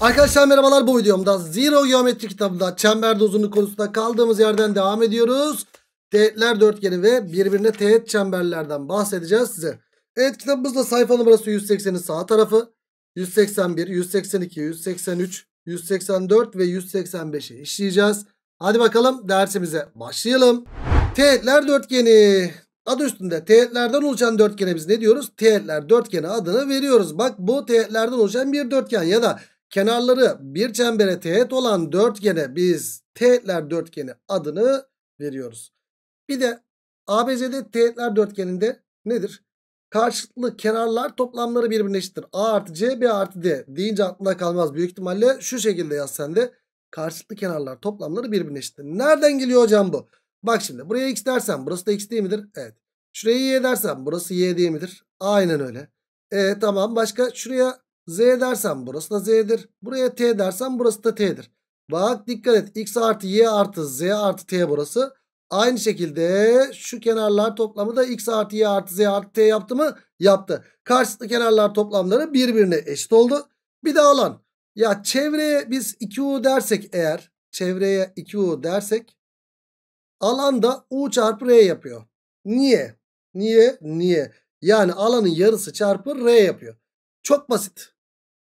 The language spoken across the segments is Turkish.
Arkadaşlar merhabalar bu videomda Zero Geometri kitabında çember uzunluğu konusunda kaldığımız yerden devam ediyoruz. Teğetler dörtgeni ve birbirine teğet çemberlerden bahsedeceğiz size. Evet kitabımızda sayfa numarası 180'in sağ tarafı 181, 182, 183, 184 ve 185'i işleyeceğiz. Hadi bakalım dersimize başlayalım. Teğetler dörtgeni Adı üstünde teğetlerden oluşan dörtgene biz ne diyoruz? Teğetler dörtgeni adını veriyoruz. Bak bu teğetlerden oluşan bir dörtgen ya da Kenarları bir çembere teğet olan dörtgene biz teğetler dörtgeni adını veriyoruz. Bir de ABCD teğetler dörtgeninde nedir? Karşılıklı kenarlar toplamları birbirine eşittir. A artı C, B artı D deyince aklında kalmaz. Büyük ihtimalle şu şekilde yaz sen de. Karşılıklı kenarlar toplamları birbirine eşittir. Nereden geliyor hocam bu? Bak şimdi buraya x dersen burası da x değil midir? Evet. Şuraya y dersen burası y değil midir? Aynen öyle. E tamam başka şuraya Z dersen burası da Z'dir. Buraya T dersen burası da T'dir. Bak dikkat et. X artı Y artı Z artı T burası. Aynı şekilde şu kenarlar toplamı da X artı Y artı Z artı T yaptı mı? Yaptı. Karşılıklı kenarlar toplamları birbirine eşit oldu. Bir daha alan. Ya çevreye biz 2U dersek eğer. Çevreye 2U dersek. Alan da U çarpı R yapıyor. Niye? Niye? Niye? Yani alanın yarısı çarpı R yapıyor. Çok basit.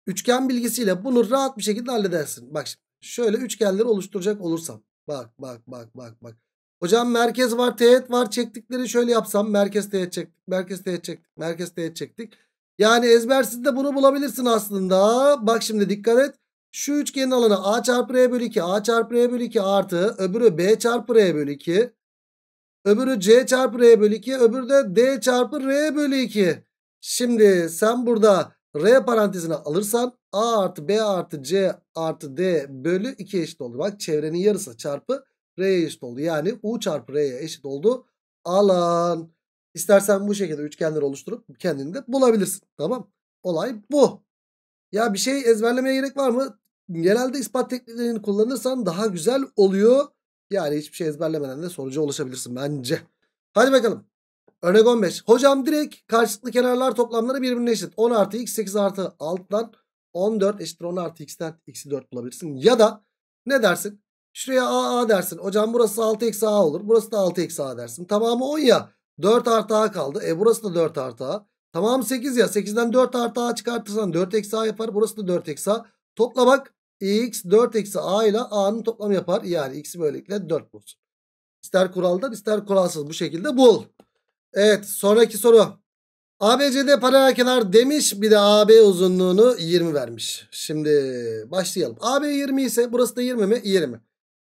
Üçgen bilgisiyle bunu rahat bir şekilde halledersin. Bak şöyle üçgenleri oluşturacak olursam. Bak bak bak bak bak. Hocam merkez var teğet var çektikleri şöyle yapsam merkez teğet çektik merkez teğet çektik merkez teğet çektik. Yani ezbersiz de bunu bulabilirsin aslında. Bak şimdi dikkat et. Şu üçgenin alanı a çarpı r bölü 2 a çarpı r bölü 2 artı öbürü b çarpı r bölü 2. Öbürü c çarpı r bölü 2 öbürü de d çarpı r bölü 2. Şimdi sen burada R parantezine alırsan A artı B artı C artı D bölü 2 eşit oldu. Bak çevrenin yarısı çarpı R'ye eşit oldu. Yani U çarpı R'ye eşit oldu. Alan. İstersen bu şekilde üçgenler oluşturup kendini de bulabilirsin. Tamam. Olay bu. Ya bir şey ezberlemeye gerek var mı? Genelde ispat tekniklerini kullanırsan daha güzel oluyor. Yani hiçbir şey ezberlemeden de sonuca ulaşabilirsin bence. Hadi bakalım. Örnek 15. Hocam direkt karşılıklı kenarlar toplamları birbirine eşit. 10 artı x 8 artı alttan 14 eşittir 10 artı x'ten x'i 4 bulabilirsin. Ya da ne dersin? Şuraya a a dersin. Hocam burası 6 eksi a olur. Burası da 6 eksi a dersin. Tamamı 10 ya. 4 artı a kaldı. E burası da 4 artı a. Tamam 8 ya. 8'den 4 artı a çıkartırsan 4 eksi a yapar. Burası da 4 eksi a. Topla bak. x 4 eksi a ile a'nın toplamı yapar. Yani x'i böylelikle 4 bulsun. İster kuraldan ister kuralsız bu şekilde bul. Evet sonraki soru. ABCD paralel kenar demiş bir de AB uzunluğunu 20 vermiş. Şimdi başlayalım. AB 20 ise burası da 20 mi? 20.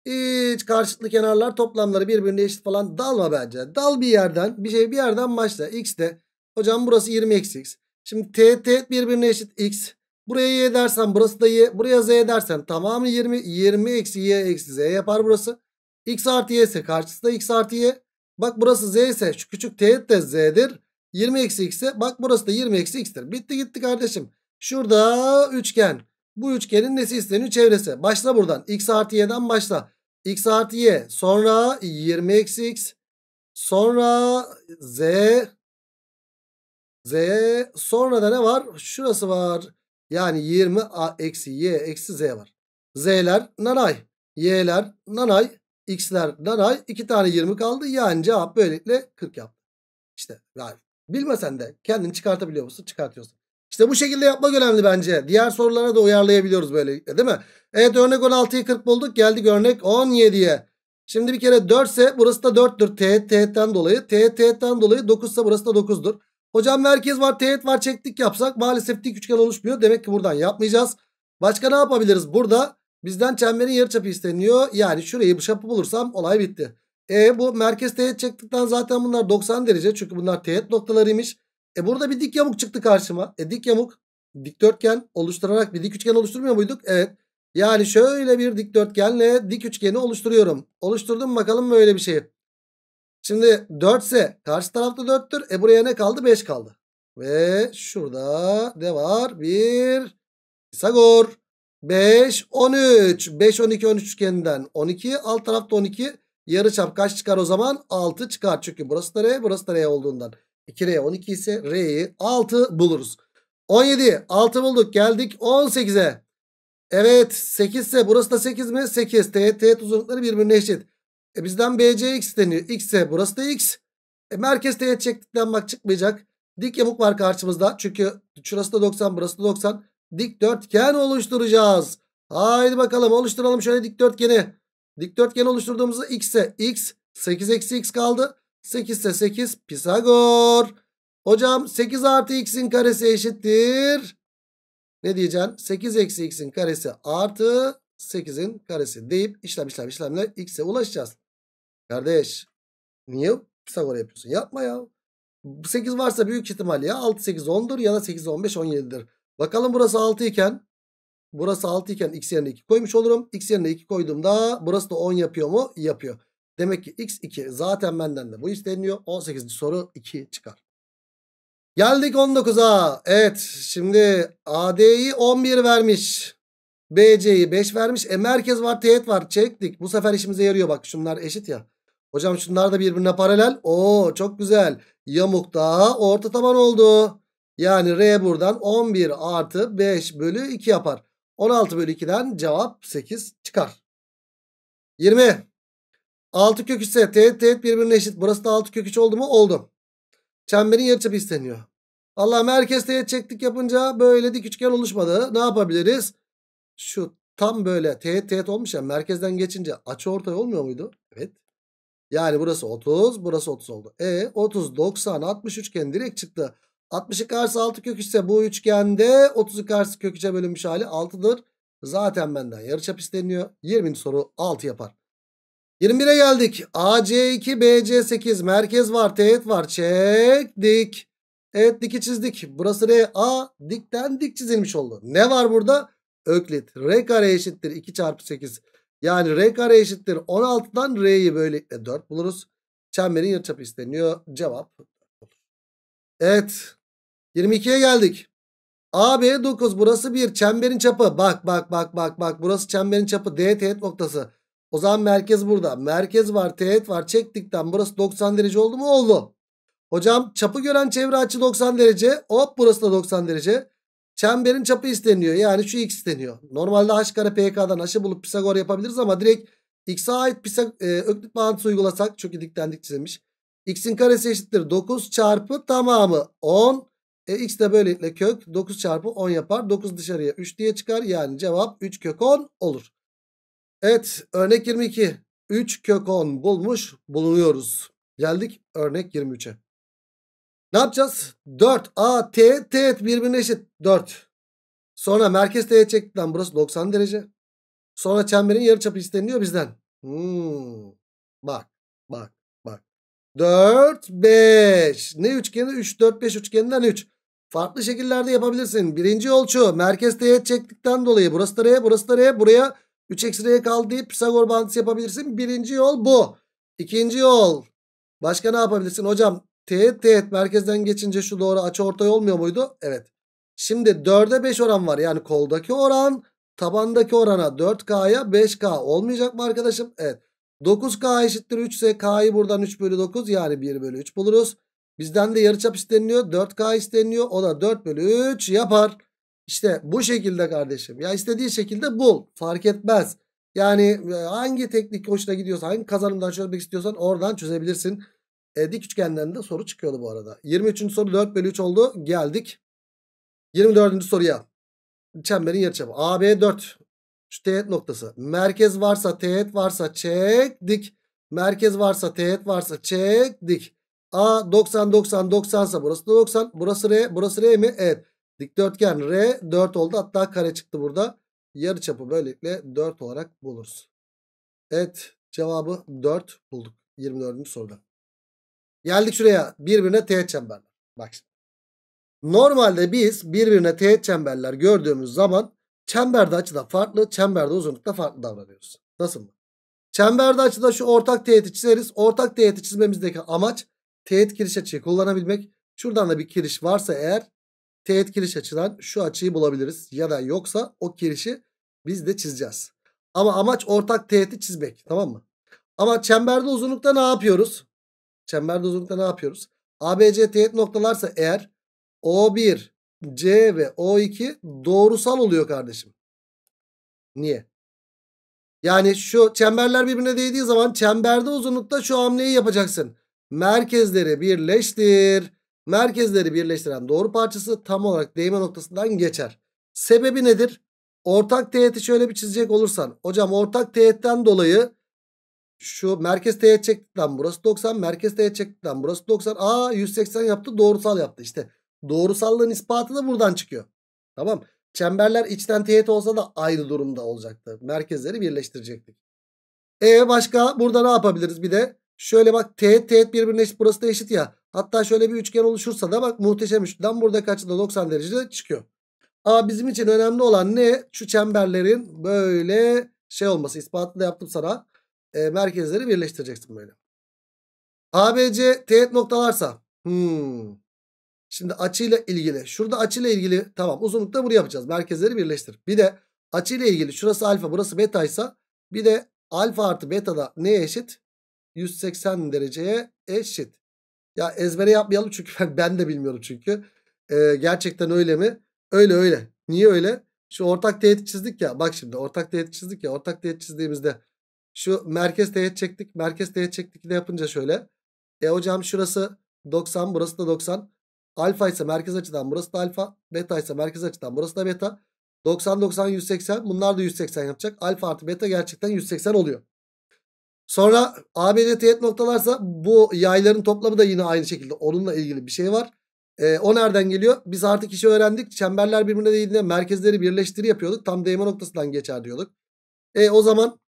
Hiç karşıtlı kenarlar toplamları birbirine eşit falan dalma bence. Dal bir yerden bir şey bir yerden başla. X de hocam burası 20 eksi x. Şimdi t t birbirine eşit x. Buraya y dersen burası da y. Buraya z dersen tamamı 20. 20 eksi y eksi z yapar burası. x artı y ise karşısı da x artı y. Bak burası z ise şu küçük teğet de z'dir. 20 eksi x'e bak burası da 20 eksi x'tir. Bitti gitti kardeşim. Şurada üçgen. Bu üçgenin nesi isteniyor? Çevresi. Başla buradan. x artı y'den başla. x artı y. Sonra 20 eksi x. Sonra z. Z. Sonra da ne var? Şurası var. Yani 20 a eksi y eksi z var. Z'ler nanay. Y'ler nanay x'lerden ay 2 tane 20 kaldı. Yani cevap böylelikle 40 yaptı. İşte gayet. Bilmesen de kendini çıkartabiliyor musun? Çıkartıyorsun. İşte bu şekilde yapmak önemli bence. Diğer sorulara da uyarlayabiliyoruz böylelikle değil mi? Evet örnek 16'yı 40 bulduk. Geldik örnek 17'ye. Şimdi bir kere 4 ise burası da 4'tür. Teğet teğetten dolayı. Teğet teğetten dolayı 9 ise burası da 9'dur. Hocam merkez var teğet var çektik yapsak maalesef dik üçgen oluşmuyor. Demek ki buradan yapmayacağız. Başka ne yapabiliriz? Burada Bizden çemberin yarıçapı isteniyor. Yani şurayı bu çapı bulursam olay bitti. E bu merkez teğet çektikten zaten bunlar 90 derece. Çünkü bunlar teğet noktalarıymış. E burada bir dik yamuk çıktı karşıma. E dik yamuk dikdörtgen oluşturarak bir dik üçgen oluşturmuyor muyduk? Evet. Yani şöyle bir dikdörtgenle dik üçgeni oluşturuyorum. Oluşturdum bakalım mı öyle bir şey. Şimdi 4 ise karşı tarafta 4'tür. E buraya ne kaldı? 5 kaldı. Ve şurada de var? Bir Pisagor. 5, 13. 5, 12, 13 üçgeninden 12. Alt tarafta 12. Yarı çap kaç çıkar o zaman? 6 çıkar. Çünkü burası da R, burası da R olduğundan. 2R 12 ise R'yi 6 buluruz. 17, 6 bulduk. Geldik 18'e. Evet 8 ise burası da 8 mi? 8. Teğet teğet uzunlukları birbirine eşit. E bizden bcx deniyor. X ise burası da X. E merkez teğet çektikten bak çıkmayacak. Dik yamuk var karşımızda. Çünkü şurası da 90 burası da 90 dikdörtgen oluşturacağız. Haydi bakalım oluşturalım şöyle dikdörtgeni. Dikdörtgen oluşturduğumuzda x'e x 8 eksi x kaldı. 8 ise 8 Pisagor. Hocam 8 artı x'in karesi eşittir. Ne diyeceksin? 8 eksi x'in karesi artı 8'in karesi deyip işlem işlem işlemle x'e ulaşacağız. Kardeş niye Pisagor yapıyorsun? Yapma ya. 8 varsa büyük ihtimal ya 6 8 10'dur ya da 8 15 17'dir. Bakalım burası 6 iken burası 6 iken x yerine 2 koymuş olurum. X yerine 2 koyduğumda burası da 10 yapıyor mu? Yapıyor. Demek ki x2 zaten benden de bu isteniyor. 18. soru 2 çıkar. Geldik 19'a. Evet şimdi AD'yi 11 vermiş. BC'yi 5 vermiş. E merkez var teğet var çektik. Bu sefer işimize yarıyor bak şunlar eşit ya. Hocam şunlar da birbirine paralel. Oo çok güzel. Yamuk da orta taban oldu. Yani R buradan 11 artı 5 bölü 2 yapar. 16 bölü 2'den cevap 8 çıkar. 20. 6 kök 3 ise teğet teğet birbirine eşit. Burası da 6 kök 3 oldu mu? Oldu. Çemberin yarıçapı isteniyor. Allah merkez teğet çektik yapınca böyle dik üçgen oluşmadı. Ne yapabiliriz? Şu tam böyle teğet teğet olmuş ya merkezden geçince açı ortay olmuyor muydu? Evet. Yani burası 30 burası 30 oldu. E 30 90 60 üçgen direkt çıktı. 62 karşı 6 kök ise bu üçgende 32 karşı kök 3'e bölünmüş hali 6'dır. Zaten benden yarıçap isteniyor. 20. soru 6 yapar. 21'e geldik. AC2, BC8 merkez var, teğet var. Çektik. Evet diki çizdik. Burası R, A dikten dik çizilmiş oldu. Ne var burada? Öklit. R kare eşittir 2 çarpı 8. Yani R kare eşittir 16'dan R'yi böylelikle 4 buluruz. Çemberin yarıçapı isteniyor. Cevap Evet 22'ye geldik. AB 9 burası bir çemberin çapı. Bak bak bak bak bak burası çemberin çapı. D teğet noktası. O zaman merkez burada. Merkez var teğet var. Çektikten burası 90 derece oldu mu? Oldu. Hocam çapı gören çevre açı 90 derece. Hop burası da 90 derece. Çemberin çapı isteniyor. Yani şu x isteniyor. Normalde h kare pk'dan h'ı bulup Pisagor yapabiliriz ama direkt x'e ait Pisag e, öklit mantısı uygulasak. Çünkü dikten dik çizilmiş. x'in karesi eşittir 9 çarpı tamamı 10 e, x de böylelikle kök 9 çarpı 10 yapar. 9 dışarıya 3 diye çıkar. Yani cevap 3 kök 10 olur. Evet örnek 22. 3 kök 10 bulmuş bulunuyoruz. Geldik örnek 23'e. Ne yapacağız? 4 A T T birbirine eşit 4. Sonra merkez T'ye çektikten burası 90 derece. Sonra çemberin yarıçapı isteniyor bizden. Hmm. Bak bak bak. 4 5. Ne üçgeni? 3 4 5 üçgeninden 3. Farklı şekillerde yapabilirsin. Birinci yol şu. Merkez teğet çektikten dolayı burası da R, burası da R, buraya 3 eksi R'ye kaldı deyip Pisagor bağıntısı yapabilirsin. Birinci yol bu. İkinci yol. Başka ne yapabilirsin? Hocam teğet teğet merkezden geçince şu doğru açı ortay olmuyor muydu? Evet. Şimdi 4'e 5 oran var. Yani koldaki oran tabandaki orana 4K'ya 5K olmayacak mı arkadaşım? Evet. 9K eşittir 3 ise K'yı buradan 3 bölü 9 yani 1 bölü 3 buluruz. Bizden de yarıçap isteniliyor. 4K isteniliyor. O da 4 bölü 3 yapar. İşte bu şekilde kardeşim. Ya istediği şekilde bul. Fark etmez. Yani e, hangi teknik hoşuna gidiyorsa, hangi kazanımdan çözmek istiyorsan oradan çözebilirsin. E, dik üçgenlerinde de soru çıkıyordu bu arada. 23. soru 4 bölü 3 oldu. Geldik. 24. soruya. Çemberin yarıçapı. AB 4. Şu teğet noktası. Merkez varsa teğet varsa çek dik. Merkez varsa teğet varsa çek dik. A 90 90 90 ise burası da 90. Burası R. Burası R mi? Evet. Dikdörtgen R 4 oldu. Hatta kare çıktı burada. Yarı çapı böylelikle 4 olarak buluruz. Evet. Cevabı 4 bulduk. 24. soruda. Geldik şuraya. Birbirine teğet çemberler. Bak şimdi. Normalde biz birbirine teğet çemberler gördüğümüz zaman çemberde açıda farklı, çemberde uzunlukta farklı davranıyoruz. Nasıl mı? Çemberde açıda şu ortak teğeti çizeriz. Ortak teğeti çizmemizdeki amaç teğet kiriş açıyı kullanabilmek. Şuradan da bir kiriş varsa eğer teğet kiriş açıdan şu açıyı bulabiliriz. Ya da yoksa o kirişi biz de çizeceğiz. Ama amaç ortak teğeti çizmek tamam mı? Ama çemberde uzunlukta ne yapıyoruz? Çemberde uzunlukta ne yapıyoruz? ABC teğet noktalarsa eğer O1, C ve O2 doğrusal oluyor kardeşim. Niye? Yani şu çemberler birbirine değdiği zaman çemberde uzunlukta şu hamleyi yapacaksın merkezleri birleştir. Merkezleri birleştiren doğru parçası tam olarak değme noktasından geçer. Sebebi nedir? Ortak teğeti şöyle bir çizecek olursan. Hocam ortak teğetten dolayı şu merkez teğet çektikten burası 90. Merkez teğet çektikten burası 90. Aa 180 yaptı doğrusal yaptı. İşte doğrusallığın ispatı da buradan çıkıyor. Tamam. Çemberler içten teğet olsa da aynı durumda olacaktı. Merkezleri birleştirecektik. E başka burada ne yapabiliriz? Bir de Şöyle bak teğet teğet birbirine eşit burası da eşit ya. Hatta şöyle bir üçgen oluşursa da bak muhteşem üçgen buradaki açıda 90 derecede çıkıyor. Ama bizim için önemli olan ne? Şu çemberlerin böyle şey olması. İspatını da yaptım sana. E, merkezleri birleştireceksin böyle. ABC teğet noktalarsa. Hmm. Şimdi açıyla ilgili. Şurada açıyla ilgili tamam uzunlukta bunu yapacağız. Merkezleri birleştir. Bir de açıyla ilgili şurası alfa burası beta ise bir de alfa artı beta da neye eşit? 180 dereceye eşit. Ya ezbere yapmayalım çünkü ben, ben de bilmiyorum çünkü. Ee, gerçekten öyle mi? Öyle öyle. Niye öyle? Şu ortak teğet çizdik ya. Bak şimdi ortak teğet çizdik ya. Ortak teğet çizdiğimizde şu merkez teğet çektik. Merkez teğet çektik de yapınca şöyle. E hocam şurası 90 burası da 90. Alfa ise merkez açıdan burası da alfa. Beta ise merkez açıdan burası da beta. 90 90 180 bunlar da 180 yapacak. Alfa artı beta gerçekten 180 oluyor. Sonra ABD teğet noktalarsa bu yayların toplamı da yine aynı şekilde onunla ilgili bir şey var. E, o nereden geliyor? Biz artık işi öğrendik. Çemberler birbirine değdiğinde merkezleri birleştiri yapıyorduk. Tam değme noktasından geçer diyorduk. E o zaman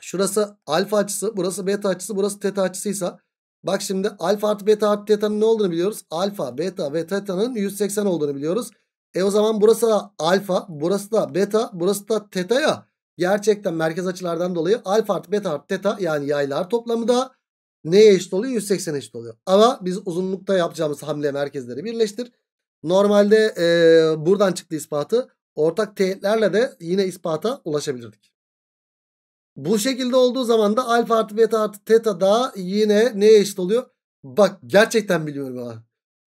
şurası alfa açısı, burası beta açısı, burası teta açısıysa bak şimdi alfa artı beta artı teta'nın ne olduğunu biliyoruz. Alfa, beta ve teta'nın 180 olduğunu biliyoruz. E o zaman burası da alfa, burası da beta, burası da teta ya gerçekten merkez açılardan dolayı alfa artı beta artı teta yani yaylar toplamı da neye eşit oluyor? 180 eşit oluyor. Ama biz uzunlukta yapacağımız hamle merkezleri birleştir. Normalde e, buradan çıktı ispatı. Ortak teğetlerle de yine ispata ulaşabilirdik. Bu şekilde olduğu zaman da alfa artı beta artı teta da yine neye eşit oluyor? Bak gerçekten biliyorum ha.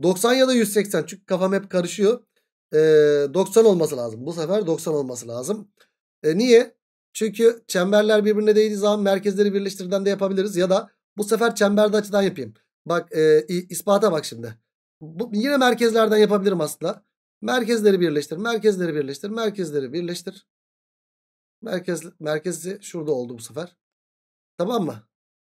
90 ya da 180 çünkü kafam hep karışıyor. E, 90 olması lazım. Bu sefer 90 olması lazım. E, niye? Çünkü çemberler birbirine değdiği zaman merkezleri birleştirden de yapabiliriz. Ya da bu sefer çemberde açıdan yapayım. Bak e, ispata bak şimdi. Bu, yine merkezlerden yapabilirim aslında. Merkezleri birleştir, merkezleri birleştir, merkezleri birleştir. Merkez, merkezi şurada oldu bu sefer. Tamam mı?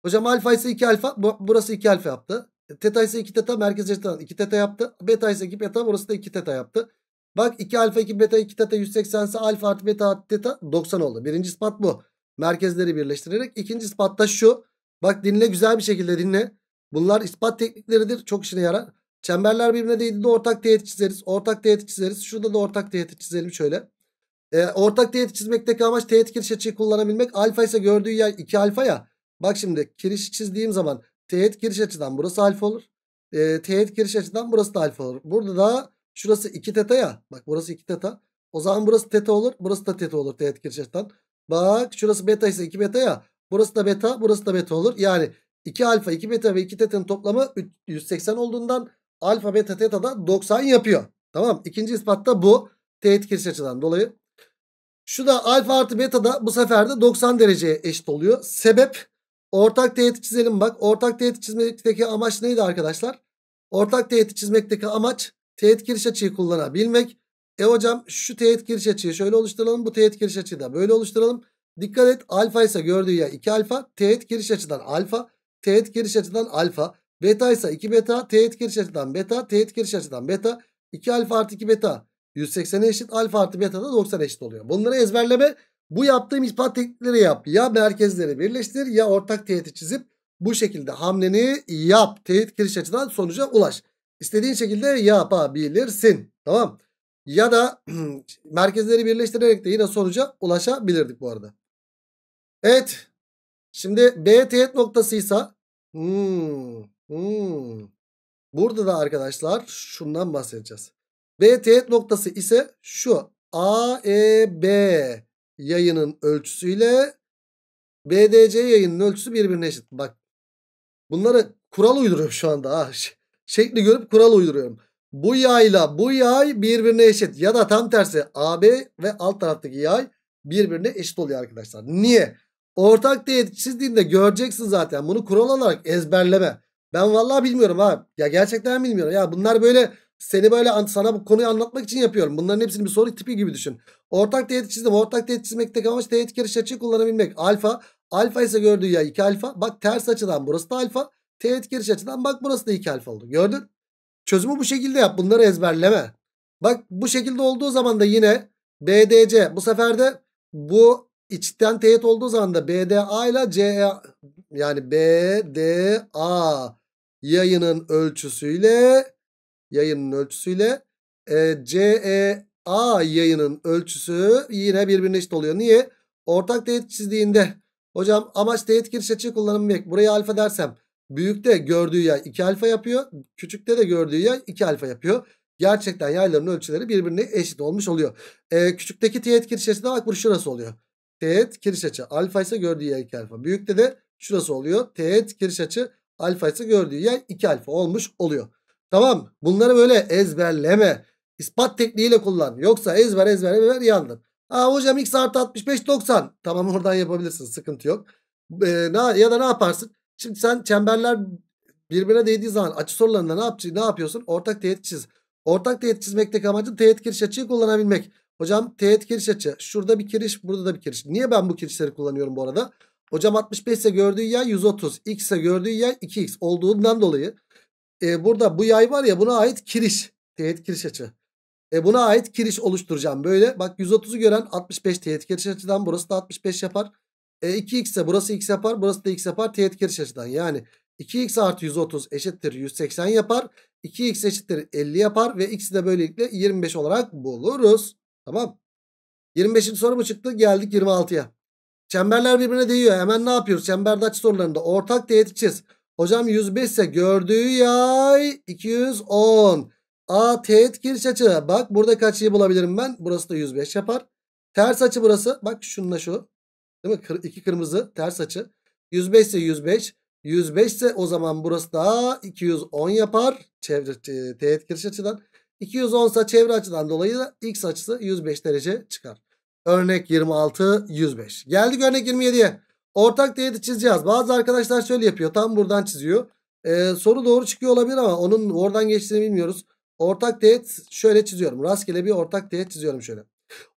Hocam alfa ise 2 alfa. burası 2 alfa yaptı. E, teta ise 2 teta. Merkez açıdan 2 teta yaptı. Beta ise 2 beta. Burası da 2 teta yaptı. Bak 2 alfa 2 beta 2 teta 180 ise alfa artı beta artı teta 90 oldu. Birinci ispat bu. Merkezleri birleştirerek. ikinci ispat da şu. Bak dinle güzel bir şekilde dinle. Bunlar ispat teknikleridir. Çok işine yarar. Çemberler birbirine değdiğinde ortak teğet çizeriz. Ortak teğet çizeriz. Şurada da ortak teğet çizelim şöyle. E, ortak teğet çizmekteki amaç teğet kiriş açıyı kullanabilmek. Alfa ise gördüğü yer 2 alfa ya. Bak şimdi kirişi çizdiğim zaman teğet kiriş açıdan burası alfa olur. E, teğet kiriş açıdan burası da alfa olur. Burada da Şurası 2 teta ya. Bak burası 2 teta. O zaman burası teta olur. Burası da teta olur teğet kirişten. Bak şurası beta ise 2 beta ya. Burası da beta. Burası da beta olur. Yani 2 alfa 2 beta ve 2 teta'nın toplamı 180 olduğundan alfa beta teta da 90 yapıyor. Tamam. İkinci ispatta bu. Teğet kiriş açıdan dolayı. Şu da alfa artı beta da bu sefer de 90 dereceye eşit oluyor. Sebep ortak teğeti çizelim bak. Ortak teğeti çizmekteki amaç neydi arkadaşlar? Ortak teğeti çizmekteki amaç teğet giriş açıyı kullanabilmek. E hocam şu teğet giriş açıyı şöyle oluşturalım. Bu teğet giriş açıyı da böyle oluşturalım. Dikkat et alfa ise gördüğü ya 2 alfa. Teğet giriş açıdan alfa. Teğet giriş açıdan alfa. Beta ise 2 beta. Teğet giriş açıdan beta. Teğet giriş açıdan beta. 2 alfa artı 2 beta. 180 eşit. Alfa artı beta da 90 eşit oluyor. Bunları ezberleme. Bu yaptığım ispat teknikleri yap. Ya merkezleri birleştir ya ortak teğeti çizip bu şekilde hamleni yap. Teğet giriş açıdan sonuca ulaş. İstediğin şekilde yapabilirsin. Tamam. Ya da merkezleri birleştirerek de yine sonuca ulaşabilirdik bu arada. Evet. Şimdi B teğet noktasıysa hmm, hmm. burada da arkadaşlar şundan bahsedeceğiz. B teğet noktası ise şu A E B yayının ölçüsüyle BDC yayının ölçüsü birbirine eşit. Bak bunları kural uyduruyor şu anda. Ha. şekli görüp kural uyduruyorum. Bu yayla bu yay birbirine eşit ya da tam tersi AB ve alt taraftaki yay birbirine eşit oluyor arkadaşlar. Niye? Ortak teğet çizdiğinde göreceksin zaten bunu kural olarak ezberleme. Ben vallahi bilmiyorum abi. Ya gerçekten bilmiyorum. Ya bunlar böyle seni böyle sana bu konuyu anlatmak için yapıyorum. Bunların hepsini bir soru tipi gibi düşün. Ortak teğet çizdim. Ortak teğet çizmekteki amaç teğet giriş açıyı kullanabilmek. Alfa. Alfa ise gördüğü yay 2 alfa. Bak ters açıdan burası da alfa. Teğet giriş açıdan bak burası da 2 alfa oldu. Gördün. Çözümü bu şekilde yap. Bunları ezberleme. Bak bu şekilde olduğu zaman da yine BDC bu sefer de bu içten teğet olduğu zaman da BDA ile CE yani BDA yayının ölçüsüyle yayının ölçüsüyle e, CEA yayının ölçüsü yine birbirine eşit oluyor. Niye? Ortak teğet çizdiğinde hocam amaç teğet giriş açı kullanımı. Buraya alfa dersem Büyükte gördüğü yay 2 alfa yapıyor. Küçükte de gördüğü yay 2 alfa yapıyor. Gerçekten yayların ölçüleri birbirine eşit olmuş oluyor. Ee, küçükteki teğet kiriş açısına bak bu şurası oluyor. Teğet kiriş açı alfa ise gördüğü yay 2 alfa. Büyükte de şurası oluyor. Teğet kiriş açı alfa ise gördüğü yay 2 alfa olmuş oluyor. Tamam bunları böyle ezberleme. İspat tekniğiyle kullan. Yoksa ezber ezber ezber yandın. Aa hocam x artı 65 90. Tamam oradan yapabilirsin sıkıntı yok. Ee, ya da ne yaparsın? Şimdi sen çemberler birbirine değdiği zaman açı sorularında ne, yap ne yapıyorsun? Ortak teğet çiz. Ortak teğet çizmekteki amacın teğet giriş açıyı kullanabilmek. Hocam teğet giriş açı. Şurada bir giriş, burada da bir giriş. Niye ben bu girişleri kullanıyorum bu arada? Hocam 65 ise gördüğü yay 130. X ise gördüğü yay 2x olduğundan dolayı e, burada bu yay var ya buna ait kiriş. Teğet kiriş açı. E, buna ait kiriş oluşturacağım. Böyle bak 130'u gören 65 teğet kiriş açıdan burası da 65 yapar. E 2x ise burası x yapar burası da x yapar teğet giriş açıdan. Yani 2x artı 130 eşittir 180 yapar. 2x eşittir 50 yapar ve x'i de böylelikle 25 olarak buluruz. Tamam. 25. soru mu çıktı? Geldik 26'ya. Çemberler birbirine değiyor. Hemen ne yapıyoruz? Çemberde açı sorularında ortak teğet içeceğiz. Hocam 105 ise gördüğü yay 210. A teğet giriş açı. Bak buradaki açıyı bulabilirim ben. Burası da 105 yapar. Ters açı burası. Bak şununla şu. Değil mi? İki kırmızı ters açı. 105 ise 105. 105 ise o zaman burası da 210 yapar. Çevre, teğet giriş açıdan. 210 ise çevre açıdan dolayı da x açısı 105 derece çıkar. Örnek 26, 105. Geldik örnek 27'ye. Ortak teğeti çizeceğiz. Bazı arkadaşlar şöyle yapıyor. Tam buradan çiziyor. Ee, soru doğru çıkıyor olabilir ama onun oradan geçtiğini bilmiyoruz. Ortak teğet şöyle çiziyorum. Rastgele bir ortak teğet çiziyorum şöyle.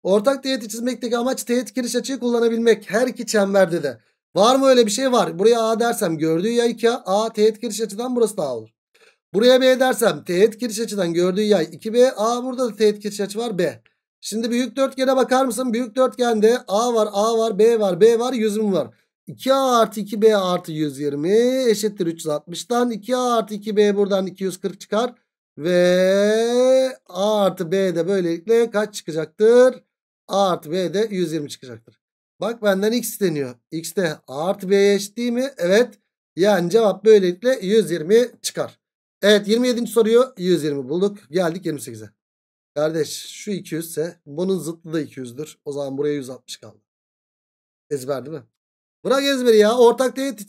Ortak teğet çizmekteki amaç teğet giriş açıyı kullanabilmek. Her iki çemberde de. Var mı öyle bir şey var? Buraya A dersem gördüğü yay ki a teğet giriş açıdan burası da A olur. Buraya B dersem teğet giriş açıdan gördüğü yay 2B. A burada da teğet giriş açı var B. Şimdi büyük dörtgene bakar mısın? Büyük dörtgende A var, A var, B var, B var, yüzüm var. 2A artı 2B artı 120 eşittir 360'dan 2A artı 2B buradan 240 çıkar. Ve A artı B de böylelikle kaç çıkacaktır? A artı B de 120 çıkacaktır. Bak benden x deniyor. X de A artı B'ye eşit değil mi? Evet. Yani cevap böylelikle 120 çıkar. Evet 27. soruyu 120 bulduk. Geldik 28'e. Kardeş şu 200 ise bunun zıtlı da 200'dür. O zaman buraya 160 kaldı. Ezber değil mi? Bırak ezberi ya. Ortak teğet,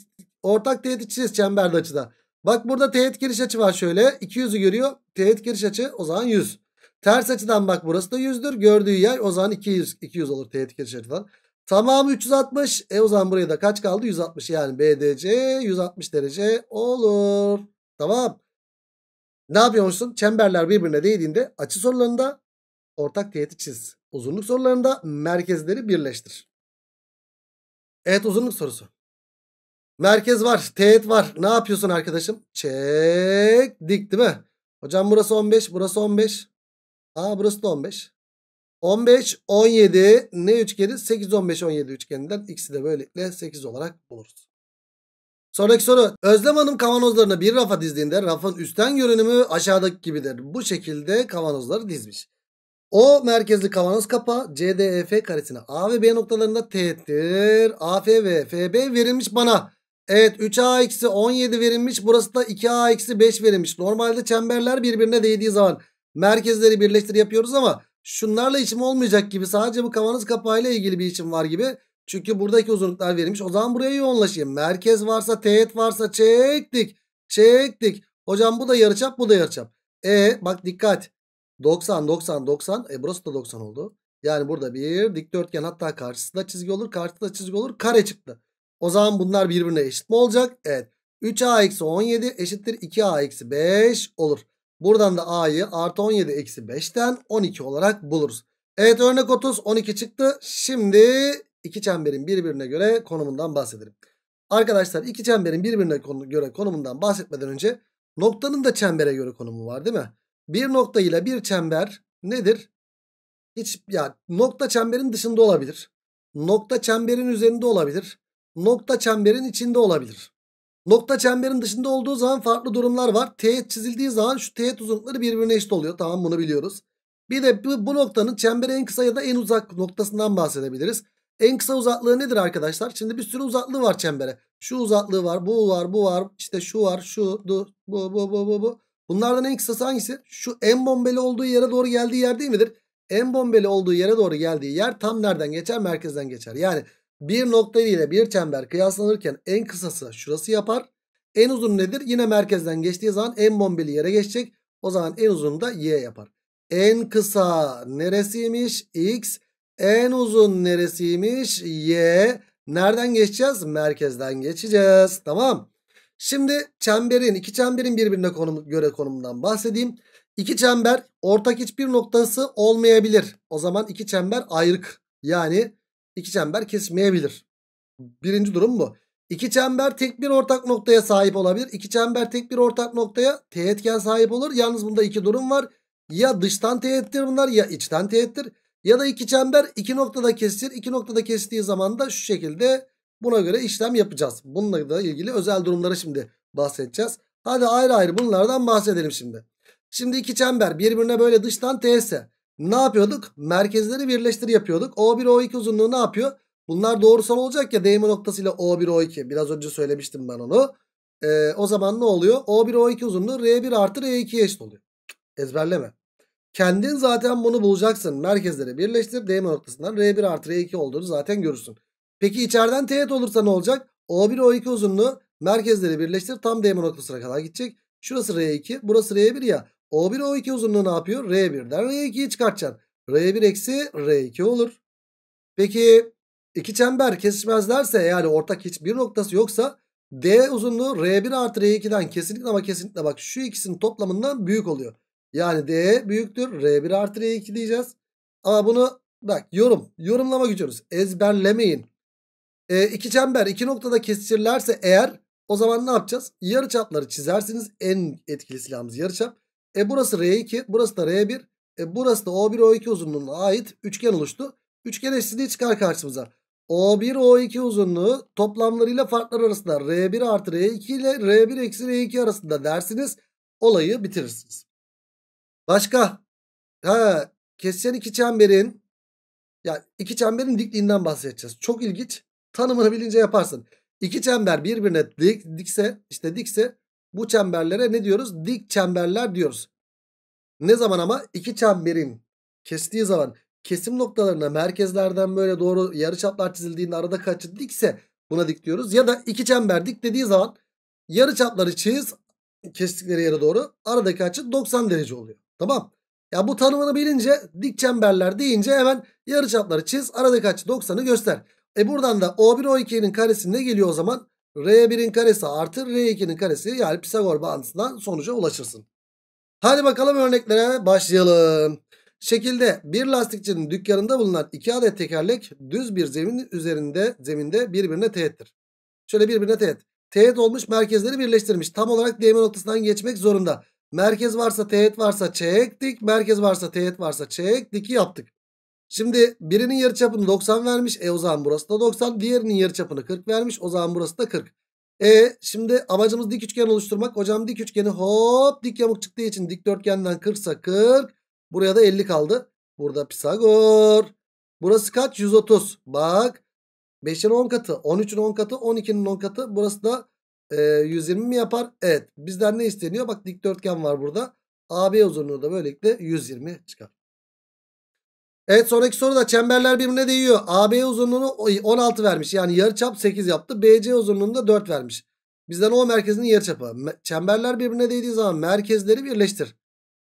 ortak teğet içeceğiz çemberde açıda. Bak burada teğet giriş açı var şöyle. 200'ü görüyor. Teğet giriş açı o zaman 100. Ters açıdan bak burası da 100'dür. Gördüğü yer o zaman 200, 200 olur teğet giriş açıdan. tamam 360. E o zaman buraya da kaç kaldı? 160 yani BDC 160 derece olur. Tamam. Ne yapıyormuşsun? Çemberler birbirine değdiğinde açı sorularında ortak teğeti çiz. Uzunluk sorularında merkezleri birleştir. Evet uzunluk sorusu. Merkez var. Teğet var. Ne yapıyorsun arkadaşım? Çek dik değil mi? Hocam burası 15. Burası 15. Aa burası da 15. 15, 17. Ne üçgeni? 8, 15, 17 üçgeninden ikisi de böylelikle 8 olarak buluruz. Sonraki soru. Özlem Hanım kavanozlarını bir rafa dizdiğinde rafın üstten görünümü aşağıdaki gibidir. Bu şekilde kavanozları dizmiş. O merkezli kavanoz kapağı CDEF karesine A ve B noktalarında teğettir. AF ve FB verilmiş bana. Evet 3a eksi 17 verilmiş. Burası da 2a eksi 5 verilmiş. Normalde çemberler birbirine değdiği zaman merkezleri birleştir yapıyoruz ama şunlarla işim olmayacak gibi. Sadece bu kavanoz kapağıyla ilgili bir işim var gibi. Çünkü buradaki uzunluklar verilmiş. O zaman buraya yoğunlaşayım. Merkez varsa teğet varsa çektik. Çektik. Hocam bu da yarıçap bu da yarıçap. E bak dikkat. 90 90 90. E burası da 90 oldu. Yani burada bir dikdörtgen hatta karşısında çizgi olur. karşısında çizgi olur. Kare çıktı. O zaman bunlar birbirine eşit mi olacak? Evet. 3a eksi 17 eşittir 2a eksi 5 olur. Buradan da a'yı artı 17 eksi 5'ten 12 olarak buluruz. Evet örnek 30 12 çıktı. Şimdi iki çemberin birbirine göre konumundan bahsedelim. Arkadaşlar iki çemberin birbirine göre konumundan bahsetmeden önce noktanın da çembere göre konumu var değil mi? Bir nokta ile bir çember nedir? Hiç ya nokta çemberin dışında olabilir. Nokta çemberin üzerinde olabilir nokta çemberin içinde olabilir. Nokta çemberin dışında olduğu zaman farklı durumlar var. Teğet çizildiği zaman şu teğet uzunlukları birbirine eşit oluyor. Tamam bunu biliyoruz. Bir de bu, bu noktanın çembere en kısa ya da en uzak noktasından bahsedebiliriz. En kısa uzaklığı nedir arkadaşlar? Şimdi bir sürü uzaklığı var çembere. Şu uzaklığı var, bu var, bu var, işte şu var, şu, du, bu, bu, bu, bu, bu. Bunlardan en kısası hangisi? Şu en bombeli olduğu yere doğru geldiği yer değil midir? En bombeli olduğu yere doğru geldiği yer tam nereden geçer? Merkezden geçer. Yani bir nokta ile bir çember kıyaslanırken en kısası şurası yapar. En uzun nedir? Yine merkezden geçtiği zaman en bombeli yere geçecek. O zaman en uzun da y yapar. En kısa neresiymiş? X. En uzun neresiymiş? Y. Nereden geçeceğiz? Merkezden geçeceğiz. Tamam. Şimdi çemberin, iki çemberin birbirine konum, göre konumundan bahsedeyim. İki çember ortak hiçbir noktası olmayabilir. O zaman iki çember ayrık. Yani iki çember kesmeyebilir. Birinci durum bu. İki çember tek bir ortak noktaya sahip olabilir. İki çember tek bir ortak noktaya teğetken sahip olur. Yalnız bunda iki durum var. Ya dıştan teğettir bunlar ya içten teğettir. Ya da iki çember iki noktada kesir. İki noktada kestiği zaman da şu şekilde buna göre işlem yapacağız. Bununla da ilgili özel durumları şimdi bahsedeceğiz. Hadi ayrı ayrı bunlardan bahsedelim şimdi. Şimdi iki çember birbirine böyle dıştan teğetse ne yapıyorduk? Merkezleri birleştir yapıyorduk. O1 O2 uzunluğu ne yapıyor? Bunlar doğrusal olacak ya değme noktasıyla O1 O2. Biraz önce söylemiştim ben onu. Ee, o zaman ne oluyor? O1 O2 uzunluğu R1 artı r 2 eşit oluyor. Ezberleme. Kendin zaten bunu bulacaksın. Merkezleri birleştirip değme noktasından R1 artı R2 olduğunu zaten görürsün. Peki içeriden teğet olursa ne olacak? O1 O2 uzunluğu merkezleri birleştir tam değme noktasına kadar gidecek. Şurası R2 burası R1 ya. O1 O2 uzunluğu ne yapıyor? R1'den R2'yi çıkartacaksın. R1 eksi R2 olur. Peki iki çember kesişmezlerse yani ortak hiçbir noktası yoksa D uzunluğu R1 artı R2'den kesinlikle ama kesinlikle bak şu ikisinin toplamından büyük oluyor. Yani D büyüktür R1 artı R2 diyeceğiz. Ama bunu bak yorum yorumlama gücünüz ezberlemeyin. E, iki çember iki noktada kesişirlerse eğer o zaman ne yapacağız? Yarıçapları çizersiniz. En etkili silahımız yarıçap. E burası R2, burası da R1, e burası da O1, O2 uzunluğuna ait üçgen oluştu. Üçgen eşsizliği çıkar karşımıza. O1, O2 uzunluğu toplamlarıyla farklar arasında R1 artı R2 ile R1 eksi R2 arasında dersiniz. Olayı bitirirsiniz. Başka? Ha, kesişen iki çemberin ya iki çemberin dikliğinden bahsedeceğiz. Çok ilginç. Tanımını bilince yaparsın. İki çember birbirine dik, dikse işte dikse bu çemberlere ne diyoruz? Dik çemberler diyoruz. Ne zaman ama iki çemberin kestiği zaman kesim noktalarına merkezlerden böyle doğru yarıçaplar çizildiğinde arada kaçı dikse buna dik diyoruz. Ya da iki çember dik dediği zaman yarıçapları çiz kestikleri yere doğru aradaki açı 90 derece oluyor. Tamam. Ya bu tanımını bilince dik çemberler deyince hemen yarıçapları çiz aradaki açı 90'ı göster. E buradan da O1 O2'nin karesi ne geliyor o zaman? R1'in karesi artı R2'nin karesi yani Pisagor bağıntısından sonuca ulaşırsın. Hadi bakalım örneklere başlayalım. Şekilde bir lastikçinin dükkanında bulunan iki adet tekerlek düz bir zemin üzerinde zeminde birbirine teğettir. Şöyle birbirine teğet. Teğet olmuş merkezleri birleştirmiş. Tam olarak değme noktasından geçmek zorunda. Merkez varsa teğet varsa çektik. Merkez varsa teğet varsa çektik yaptık. Şimdi birinin yarıçapını 90 vermiş. E o zaman burası da 90. Diğerinin yarıçapını 40 vermiş. O zaman burası da 40. E şimdi amacımız dik üçgen oluşturmak. Hocam dik üçgeni hop dik yamuk çıktığı için dikdörtgenden 40 ise 40. Buraya da 50 kaldı. Burada Pisagor. Burası kaç? 130. Bak 5'in 10 katı, 13'ün 10 katı, 12'nin 10 katı. Burası da e, 120 mi yapar? Evet. Bizden ne isteniyor? Bak dikdörtgen var burada. AB uzunluğu da böylelikle 120 çıkar. Evet sonraki soruda çemberler birbirine değiyor. AB uzunluğunu 16 vermiş. Yani yarıçap 8 yaptı. BC uzunluğunu da 4 vermiş. Bizden o merkezinin yarıçapı. Çemberler birbirine değdiği zaman merkezleri birleştir.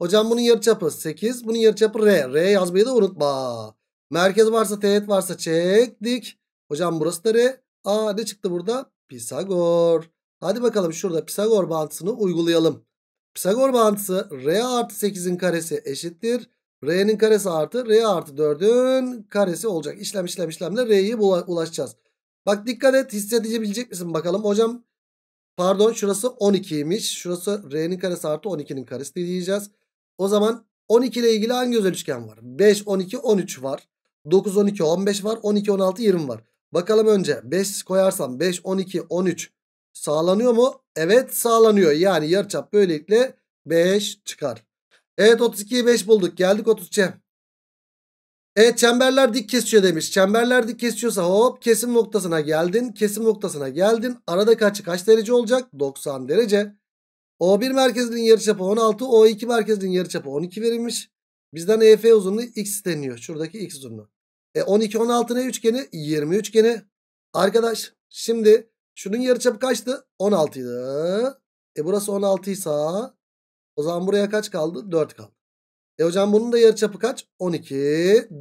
Hocam bunun yarıçapı 8. Bunun yarıçapı R. R yazmayı da unutma. Merkez varsa teğet varsa çektik. Hocam burası da R. Aa ne çıktı burada? Pisagor. Hadi bakalım şurada Pisagor bağıntısını uygulayalım. Pisagor bağıntısı R artı 8'in karesi eşittir. R'nin karesi artı R artı 4'ün karesi olacak. İşlem işlem işlemle R'yi ulaşacağız. Bak dikkat et hissedebilecek misin bakalım. Hocam pardon şurası 12'ymiş. Şurası R'nin karesi artı 12'nin karesi diyeceğiz. O zaman 12 ile ilgili hangi özel üçgen var? 5, 12, 13 var. 9, 12, 15 var. 12, 16, 20 var. Bakalım önce 5 koyarsam 5, 12, 13 sağlanıyor mu? Evet sağlanıyor. Yani yarıçap böylelikle 5 çıkar. Evet 32'yi 5 bulduk. Geldik 30 Evet çemberler dik kesiyor demiş. Çemberler dik kesiyorsa hop kesim noktasına geldin. Kesim noktasına geldin. Aradaki açı kaç derece olacak? 90 derece. O1 merkezinin yarıçapı 16. O2 merkezinin yarıçapı 12 verilmiş. Bizden EF uzunluğu x deniyor Şuradaki x uzunluğu. E 12 16 ne üçgeni? 20 üçgeni. Arkadaş şimdi şunun yarıçapı kaçtı? 16 idi. E burası 16 ise o zaman buraya kaç kaldı? 4 kaldı. E hocam bunun da yarıçapı kaç? 12.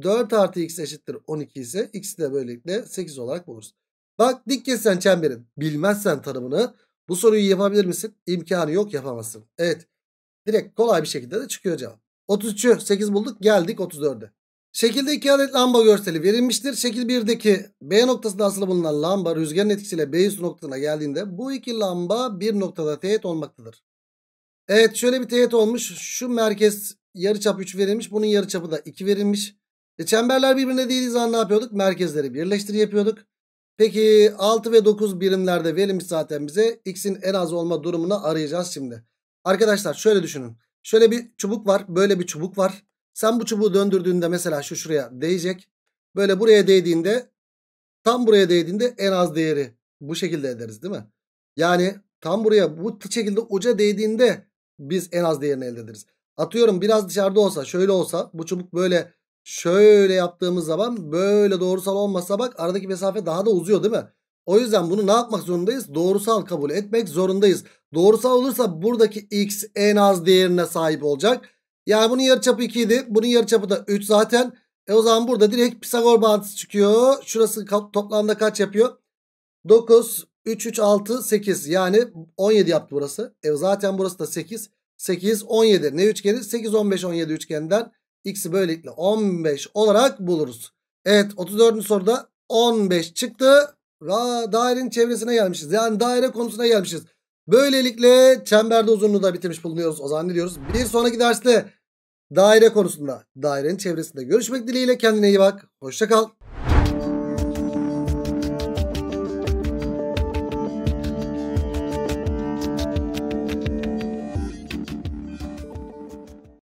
4 artı x eşittir 12 ise x'i de böylelikle 8 olarak buluruz. Bak dik kesen çemberin. Bilmezsen tanımını bu soruyu yapabilir misin? İmkanı yok yapamazsın. Evet. Direkt kolay bir şekilde de çıkıyor cevap. 33'ü 8 bulduk geldik 34'e. Şekilde iki adet lamba görseli verilmiştir. Şekil 1'deki B noktasında asılı bulunan lamba rüzgarın etkisiyle B üstü noktasına geldiğinde bu iki lamba bir noktada teğet olmaktadır. Evet şöyle bir teğet olmuş. Şu merkez yarıçap 3 verilmiş. Bunun yarıçapı da 2 verilmiş. E çemberler birbirine değdiği zaman ne yapıyorduk? Merkezleri birleştir yapıyorduk. Peki 6 ve 9 birimlerde verilmiş zaten bize. X'in en az olma durumunu arayacağız şimdi. Arkadaşlar şöyle düşünün. Şöyle bir çubuk var. Böyle bir çubuk var. Sen bu çubuğu döndürdüğünde mesela şu şuraya değecek. Böyle buraya değdiğinde tam buraya değdiğinde en az değeri bu şekilde ederiz değil mi? Yani tam buraya bu şekilde uca değdiğinde biz en az değerini elde ederiz. Atıyorum biraz dışarıda olsa şöyle olsa bu çubuk böyle şöyle yaptığımız zaman böyle doğrusal olmasa bak aradaki mesafe daha da uzuyor değil mi? O yüzden bunu ne yapmak zorundayız? Doğrusal kabul etmek zorundayız. Doğrusal olursa buradaki x en az değerine sahip olacak. Yani bunun yarıçapı 2 idi. Bunun yarıçapı da 3 zaten. E o zaman burada direkt Pisagor bağıntısı çıkıyor. Şurası toplamda kaç yapıyor? 9 3, 3, 6, 8 yani 17 yaptı burası. E zaten burası da 8. 8, 17. Ne üçgeni? 8, 15, 17 üçgeninden x'i böylelikle 15 olarak buluruz. Evet 34. soruda 15 çıktı. Ra, dairenin çevresine gelmişiz. Yani daire konusuna gelmişiz. Böylelikle çemberde uzunluğu da bitirmiş bulunuyoruz. O zaman Bir sonraki derste daire konusunda dairenin çevresinde görüşmek dileğiyle kendine iyi bak. Hoşça kal.